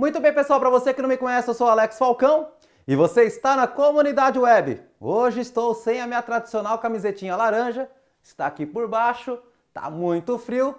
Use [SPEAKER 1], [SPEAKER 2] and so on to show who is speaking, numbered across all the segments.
[SPEAKER 1] Muito bem, pessoal, para você que não me conhece, eu sou Alex Falcão e você está na comunidade web. Hoje estou sem a minha tradicional camisetinha laranja, está aqui por baixo, tá muito frio.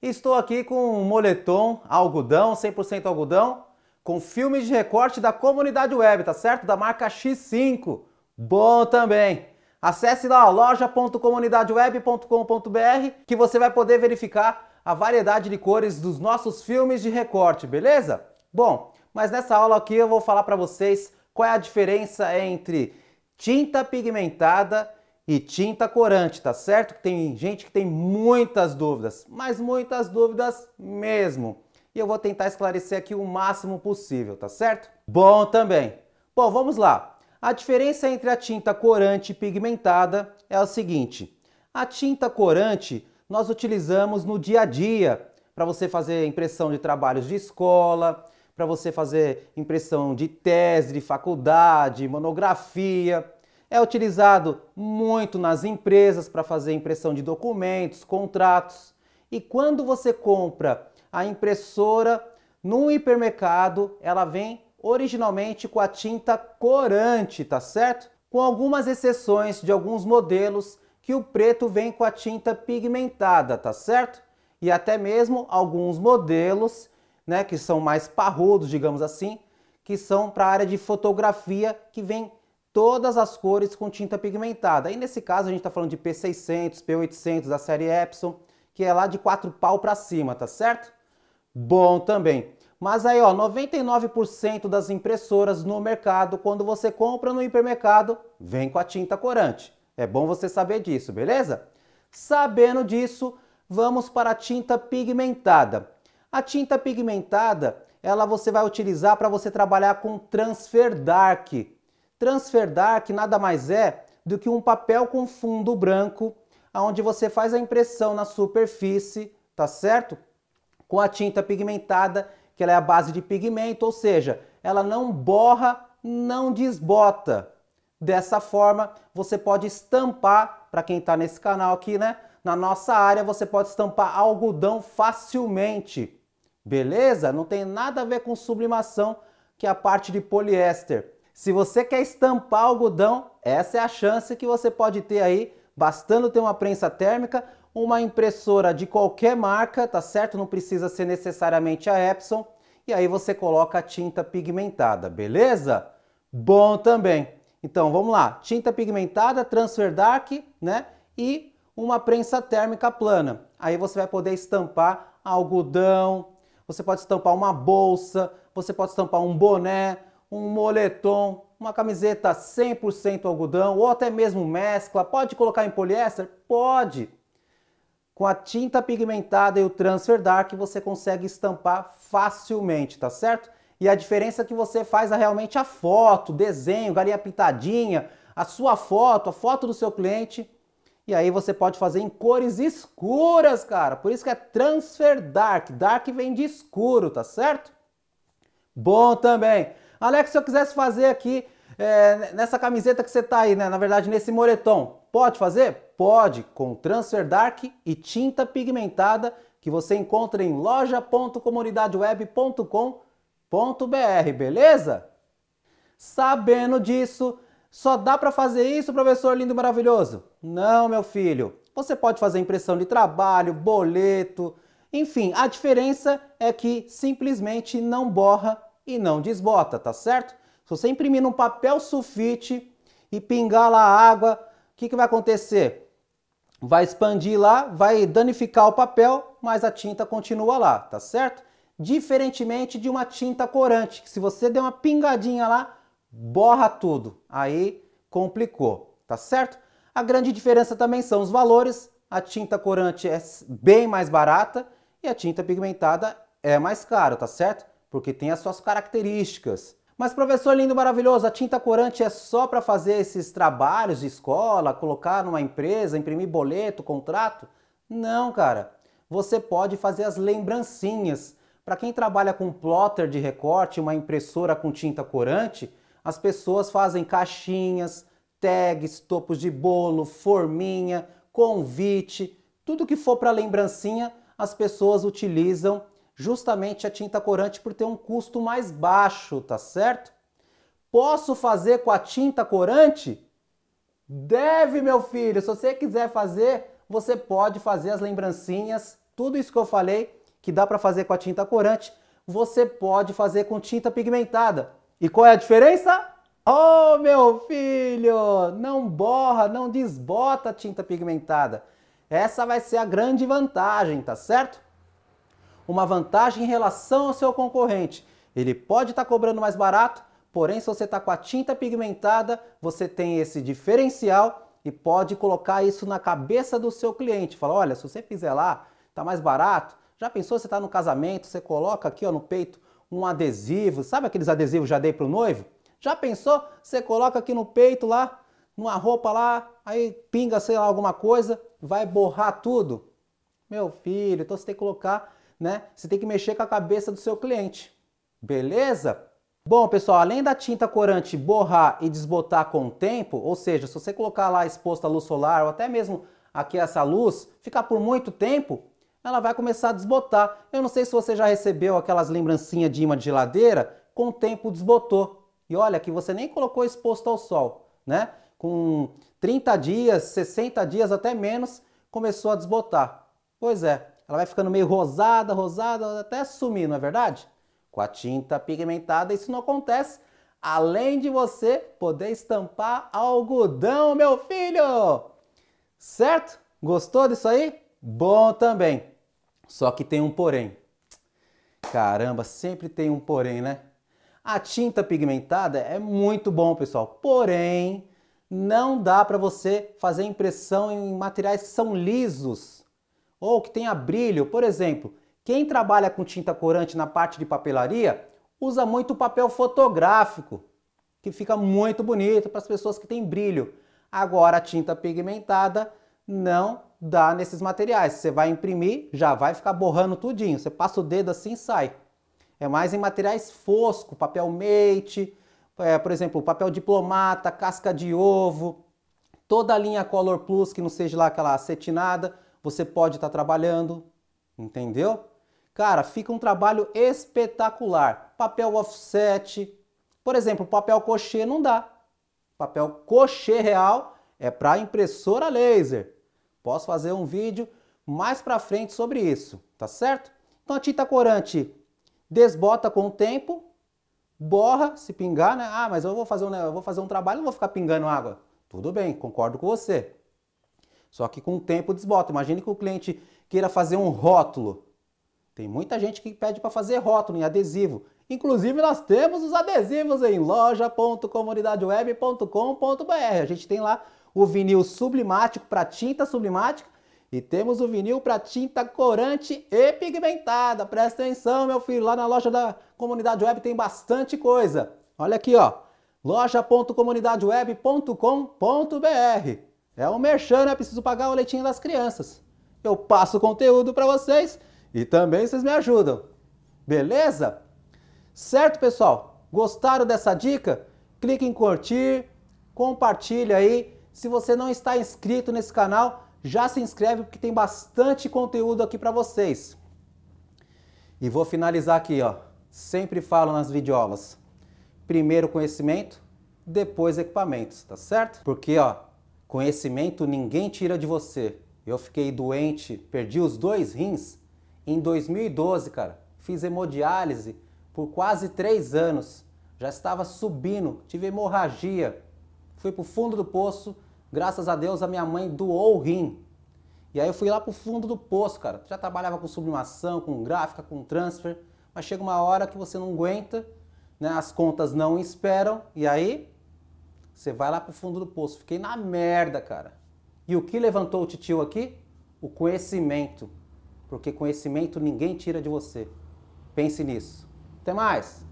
[SPEAKER 1] Estou aqui com um moletom algodão, 100% algodão, com filmes de recorte da comunidade web, tá certo? Da marca X5. Bom também. Acesse lá loja.comunidadeweb.com.br que você vai poder verificar a variedade de cores dos nossos filmes de recorte, beleza? Bom, mas nessa aula aqui eu vou falar para vocês qual é a diferença entre tinta pigmentada e tinta corante, tá certo? Tem gente que tem muitas dúvidas, mas muitas dúvidas mesmo. E eu vou tentar esclarecer aqui o máximo possível, tá certo? Bom também. Bom, vamos lá. A diferença entre a tinta corante e pigmentada é o seguinte. A tinta corante nós utilizamos no dia a dia para você fazer impressão de trabalhos de escola, para você fazer impressão de tese, de faculdade, monografia. É utilizado muito nas empresas para fazer impressão de documentos, contratos. E quando você compra a impressora num hipermercado, ela vem originalmente com a tinta corante, tá certo? Com algumas exceções de alguns modelos que o preto vem com a tinta pigmentada, tá certo? E até mesmo alguns modelos né, que são mais parrudos, digamos assim, que são para a área de fotografia, que vem todas as cores com tinta pigmentada. E nesse caso a gente está falando de P600, P800 da série Epson, que é lá de 4 pau para cima, tá certo? Bom também. Mas aí, ó, 99% das impressoras no mercado, quando você compra no hipermercado, vem com a tinta corante. É bom você saber disso, beleza? Sabendo disso, vamos para a tinta pigmentada. A tinta pigmentada, ela você vai utilizar para você trabalhar com transfer dark. Transfer dark nada mais é do que um papel com fundo branco, onde você faz a impressão na superfície, tá certo? Com a tinta pigmentada, que ela é a base de pigmento, ou seja, ela não borra, não desbota. Dessa forma, você pode estampar, para quem está nesse canal aqui, né? Na nossa área você pode estampar algodão facilmente. Beleza? Não tem nada a ver com sublimação, que é a parte de poliéster. Se você quer estampar algodão, essa é a chance que você pode ter aí, bastando ter uma prensa térmica, uma impressora de qualquer marca, tá certo? Não precisa ser necessariamente a Epson. E aí você coloca a tinta pigmentada, beleza? Bom também. Então vamos lá, tinta pigmentada, transfer dark, né? E uma prensa térmica plana. Aí você vai poder estampar algodão, você pode estampar uma bolsa, você pode estampar um boné, um moletom, uma camiseta 100% algodão ou até mesmo mescla. Pode colocar em poliéster? Pode! Com a tinta pigmentada e o transfer dark você consegue estampar facilmente, tá certo? E a diferença é que você faz é realmente a foto, desenho, galinha pintadinha, a sua foto, a foto do seu cliente e aí você pode fazer em cores escuras, cara. Por isso que é transfer dark. Dark vem de escuro, tá certo? Bom também. Alex, se eu quisesse fazer aqui é, nessa camiseta que você tá aí, né? Na verdade, nesse moletom, pode fazer? Pode, com transfer dark e tinta pigmentada que você encontra em loja.comunidadeweb.com.br, beleza? Sabendo disso, só dá para fazer isso, professor lindo e maravilhoso? Não, meu filho. Você pode fazer impressão de trabalho, boleto, enfim, a diferença é que simplesmente não borra e não desbota, tá certo? Se você imprimir num papel sulfite e pingar lá a água, o que, que vai acontecer? Vai expandir lá, vai danificar o papel, mas a tinta continua lá, tá certo? Diferentemente de uma tinta corante, que se você der uma pingadinha lá, borra tudo. Aí complicou, tá certo? A grande diferença também são os valores. A tinta corante é bem mais barata e a tinta pigmentada é mais cara, tá certo? Porque tem as suas características. Mas professor lindo maravilhoso, a tinta corante é só para fazer esses trabalhos de escola, colocar numa empresa, imprimir boleto, contrato? Não, cara. Você pode fazer as lembrancinhas. Para quem trabalha com plotter de recorte, uma impressora com tinta corante, as pessoas fazem caixinhas, tags, topos de bolo, forminha, convite, tudo que for para lembrancinha, as pessoas utilizam justamente a tinta corante por ter um custo mais baixo, tá certo? Posso fazer com a tinta corante? Deve, meu filho! Se você quiser fazer, você pode fazer as lembrancinhas, tudo isso que eu falei que dá para fazer com a tinta corante, você pode fazer com tinta pigmentada. E qual é a diferença? Oh, meu filho, não borra, não desbota a tinta pigmentada. Essa vai ser a grande vantagem, tá certo? Uma vantagem em relação ao seu concorrente. Ele pode estar tá cobrando mais barato, porém se você está com a tinta pigmentada, você tem esse diferencial e pode colocar isso na cabeça do seu cliente. Fala, olha, se você fizer lá, tá mais barato. Já pensou, você está no casamento, você coloca aqui ó, no peito um adesivo, sabe aqueles adesivos já dei para o noivo? Já pensou? Você coloca aqui no peito lá, numa roupa lá, aí pinga, sei lá, alguma coisa, vai borrar tudo. Meu filho, então você tem que colocar, né? Você tem que mexer com a cabeça do seu cliente. Beleza? Bom, pessoal, além da tinta corante borrar e desbotar com o tempo, ou seja, se você colocar lá exposto à luz solar ou até mesmo aqui essa luz, ficar por muito tempo, ela vai começar a desbotar. Eu não sei se você já recebeu aquelas lembrancinhas de imã de geladeira, com o tempo desbotou. E olha que você nem colocou exposto ao sol, né? Com 30 dias, 60 dias, até menos, começou a desbotar. Pois é, ela vai ficando meio rosada, rosada, até sumir, não é verdade? Com a tinta pigmentada isso não acontece, além de você poder estampar algodão, meu filho! Certo? Gostou disso aí? Bom também! Só que tem um porém. Caramba, sempre tem um porém, né? A tinta pigmentada é muito bom, pessoal. Porém, não dá para você fazer impressão em materiais que são lisos ou que tenha brilho. Por exemplo, quem trabalha com tinta corante na parte de papelaria usa muito papel fotográfico, que fica muito bonito para as pessoas que têm brilho. Agora, a tinta pigmentada não dá nesses materiais. Você vai imprimir, já vai ficar borrando tudinho. Você passa o dedo assim e sai. É mais em materiais fosco, papel mate, é, por exemplo, papel diplomata, casca de ovo, toda a linha Color Plus, que não seja lá aquela acetinada, você pode estar tá trabalhando, entendeu? Cara, fica um trabalho espetacular. Papel offset, por exemplo, papel cochê não dá. Papel cochê real é para impressora laser. Posso fazer um vídeo mais para frente sobre isso, tá certo? Então a tinta corante desbota com o tempo, borra, se pingar, né? Ah, mas eu vou fazer um, eu vou fazer um trabalho, não vou ficar pingando água. Tudo bem, concordo com você. Só que com o tempo desbota. Imagine que o cliente queira fazer um rótulo. Tem muita gente que pede para fazer rótulo em adesivo. Inclusive, nós temos os adesivos em loja.comunidadeweb.com.br. A gente tem lá o vinil sublimático para tinta sublimática e temos o vinil para tinta corante e pigmentada. Presta atenção, meu filho, lá na loja da Comunidade Web tem bastante coisa. Olha aqui, ó, loja.comunidadeweb.com.br. É um merchan, né? Preciso pagar o leitinho das crianças. Eu passo o conteúdo para vocês e também vocês me ajudam. Beleza? Certo, pessoal? Gostaram dessa dica? Clique em curtir, compartilha aí se você não está inscrito nesse canal, já se inscreve porque tem bastante conteúdo aqui para vocês. E vou finalizar aqui, ó. Sempre falo nas videoaulas. Primeiro conhecimento, depois equipamentos, tá certo? Porque, ó, conhecimento ninguém tira de você. Eu fiquei doente, perdi os dois rins em 2012, cara. Fiz hemodiálise por quase três anos. Já estava subindo, tive hemorragia. Fui pro fundo do poço Graças a Deus a minha mãe doou o rim. E aí eu fui lá pro fundo do poço, cara. Já trabalhava com sublimação, com gráfica, com transfer, mas chega uma hora que você não aguenta, né? As contas não esperam e aí você vai lá pro fundo do poço. Fiquei na merda, cara. E o que levantou o titio aqui? O conhecimento. Porque conhecimento ninguém tira de você. Pense nisso. Até mais!